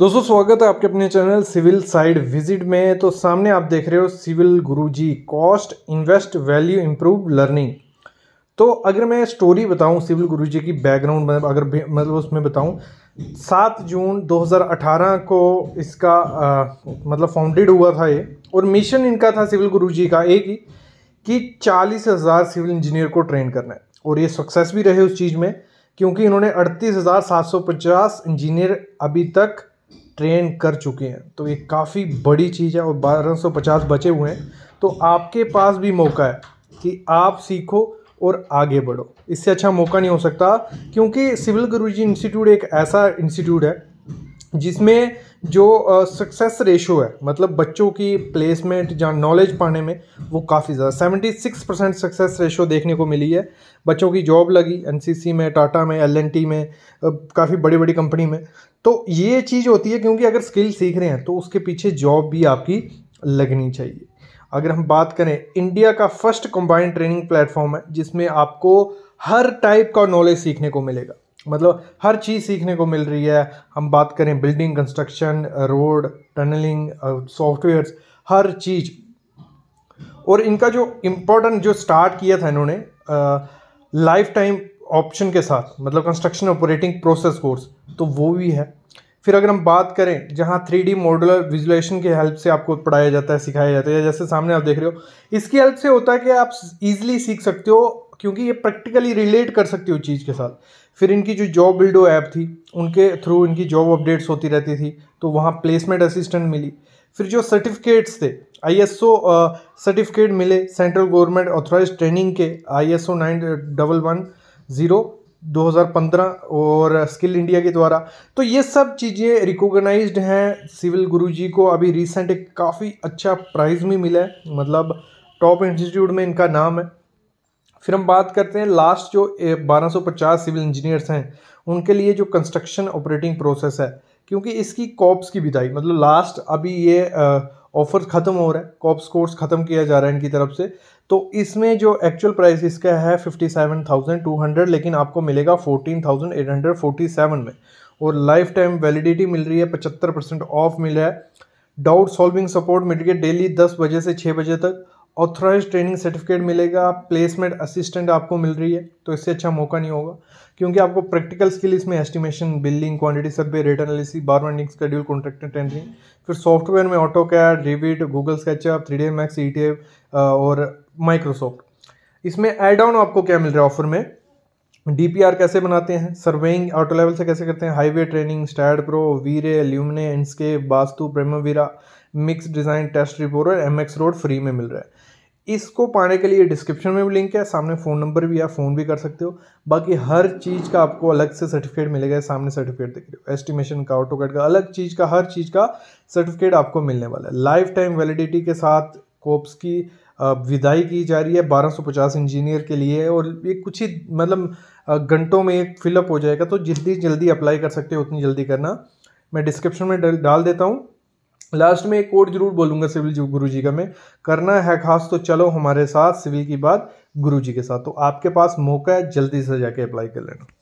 दोस्तों स्वागत है आपके अपने चैनल सिविल साइड विजिट में तो सामने आप देख रहे हो civil Guruji cost invest value improve learning तो अगर मैं स्टोरी बताऊं सिविल गुरुजी की बैकग्राउंड मतलब अगर मतलब उसमें बताऊं सात जून 2018 को इसका आ, मतलब फाउंडेड हुआ था ये और मिशन इनका था सिविल गुरु का एक ही कि चालीस हज़ार सिविल इंजीनियर को ट्रेन करना है और ये सक्सेस भी रहे उस चीज़ में क्योंकि इन्होंने अड़तीस हज़ार सात सौ पचास इंजीनियर अभी तक ट्रेन कर चुके हैं तो ये काफ़ी बड़ी चीज़ है और बारह सौ पचास बचे हुए हैं तो आपके पास भी मौका है कि आप सीखो और आगे बढ़ो इससे अच्छा मौका नहीं हो सकता क्योंकि सिविल गुरुजी इंस्टीट्यूट एक ऐसा इंस्टीट्यूट है जिसमें जो सक्सेस रेशो है मतलब बच्चों की प्लेसमेंट या नॉलेज पाने में वो काफ़ी ज़्यादा seventy six percent success ratio देखने को मिली है बच्चों की जॉब लगी एनसीसी में टाटा में एलएनटी में काफ़ी बड़ी बड़ी कंपनी में तो ये चीज़ होती है क्योंकि अगर स्किल सीख रहे हैं तो उसके पीछे जॉब भी आपकी लगनी चाहिए अगर हम बात करें इंडिया का फर्स्ट कंबाइंड ट्रेनिंग प्लेटफॉर्म है जिसमें आपको हर टाइप का नॉलेज सीखने को मिलेगा मतलब हर चीज़ सीखने को मिल रही है हम बात करें building construction road tunnelling software हर चीज़ और इनका जो इम्पोर्टेंट जो स्टार्ट किया था इन्होंने लाइफ टाइम ऑप्शन के साथ मतलब कंस्ट्रक्शन ऑपरेटिंग प्रोसेस कोर्स तो वो भी है फिर अगर हम बात करें जहाँ थ्री डी मॉडलर विजुलेशन के हेल्प से आपको पढ़ाया जाता है सिखाया जाता है जैसे सामने आप देख रहे हो इसकी हेल्प से होता है कि आप इजीली सीख सकते हो क्योंकि ये प्रैक्टिकली रिलेट कर सकती उस चीज़ के साथ फिर इनकी जो जॉब बिल्डो ऐप थी उनके थ्रू इनकी जॉब अपडेट्स होती रहती थी तो वहाँ प्लेसमेंट असिस्टेंट मिली फिर जो सर्टिफिकेट्स थे आई एस ओ सर्टिफिकेट मिले सेंट्रल गवर्नमेंट ऑथोराइज ट्रेनिंग के I S O nine double one zero पंद्रह और स्किल इंडिया के द्वारा तो ये सब चीज़ें रिकोगनाइज हैं सिविल जी को अभी रिसेंट एक काफ़ी अच्छा प्राइज़ भी मिला है मतलब टॉप इंस्टीट्यूट में इनका नाम है फिर हम बात करते हैं लास्ट जो 1250 सिविल इंजीनियर्स हैं उनके लिए जो कंस्ट्रक्शन ऑपरेटिंग प्रोसेस है क्योंकि इसकी कॉप्स की विदाई मतलब लास्ट अभी ये ऑफर ख़त्म हो रहा है कॉप्स कोर्स ख़त्म किया जा रहा है इनकी तरफ से तो इसमें जो एक्चुअल प्राइस इसका है fifty seven thousand two hundred लेकिन आपको मिलेगा 14,847 thousand eight hundred forty seven में और लाइफ टाइम वैलिडिटी मिल रही है पचहत्तर परसेंट ऑफ रहा है डाउट सॉल्विंग सपोर्ट मिल रही है डेली दस बजे से छः बजे तक ऑथोराइज ट्रेनिंग सर्टिफिकेट मिलेगा प्लेसमेंट असिस्टेंट आपको मिल रही है तो इससे अच्छा मौका नहीं होगा क्योंकि आपको प्रैक्टिकल स्किल इसमें estimation building quantity survey rate analysis bar वर्निंग स्कड्यूल कॉन्ट्रैक्ट टेंडरिंग फिर सॉफ्टवेयर में AutoCAD Revit Google SketchUp three D max ई और माइक्रोसॉफ्ट इसमें एड ऑन आपको क्या मिल रहा है ऑफर में डी कैसे बनाते हैं सर्वेइंग ऑटो लेवल से कैसे करते हैं highway training STAAD pro Vray Lumion Enscape Vastu Primavera mix design test report और एम एक्स रोड फ्री में मिल रहा है इसको पाने के लिए डिस्क्रिप्शन में भी लिंक है सामने फ़ोन नंबर भी है फ़ोन भी कर सकते हो बाकी हर चीज़ का आपको अलग से सर्टिफिकेट मिलेगा सामने सर्टिफिकेट देख रहे हो एस्टिमेशन का ऑटो का अलग चीज़ का हर चीज़ का सर्टिफिकेट आपको मिलने वाला है लाइफ टाइम वैलिडिटी के साथ कोप्स की विदाई की जा रही है 1250 इंजीनियर के लिए और ये कुछ ही मतलब घंटों में फिलअप हो जाएगा तो जितनी जल्दी अप्लाई कर सकते हो उतनी जल्दी करना मैं डिस्क्रिप्शन में डाल देता हूँ लास्ट में एक कोड जरूर बोलूंगा सिविल गुरु जी का मैं करना है खास तो चलो हमारे साथ सिविल की बात गुरु जी के साथ तो आपके पास मौका है जल्दी से जाके अप्लाई कर लेना